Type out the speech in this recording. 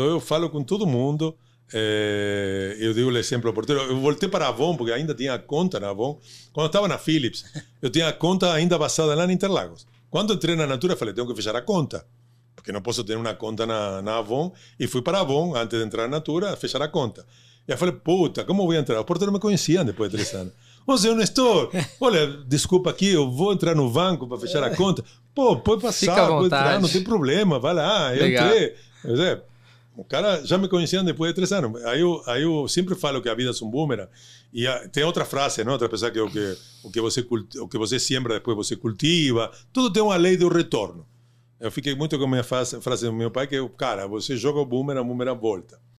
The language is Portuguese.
Então eu falo com todo mundo. É, eu digo o exemplo ao porteiro. Eu voltei para a Avon, porque ainda tinha a conta na Avon. Quando eu estava na Philips, eu tinha a conta ainda basada lá na Interlagos. Quando entrei na Natura, falei: tenho que fechar a conta, porque não posso ter uma conta na, na Avon. E fui para a Avon, antes de entrar na Natura, fechar a conta. E eu falei: puta, como vou entrar? O porteiro me conhecia depois de três anos. Ô, seu Nestor, olha, desculpa aqui, eu vou entrar no banco para fechar a conta. Pô, pode passar, pode entrar, não tem problema, vai lá, ah, eu entrei. O cara já me conheciam depois de três anos. Aí eu, aí eu sempre falo que a vida é um boomerang. E a, ah, tem outra frase, né? outra pessoa que é o que, o que, você, o que você siembra, depois você cultiva. Tudo tem uma lei do retorno. Eu fiquei muito com a minha frase, frase do meu pai, que é, cara, você joga o boomerang, o boomerang volta.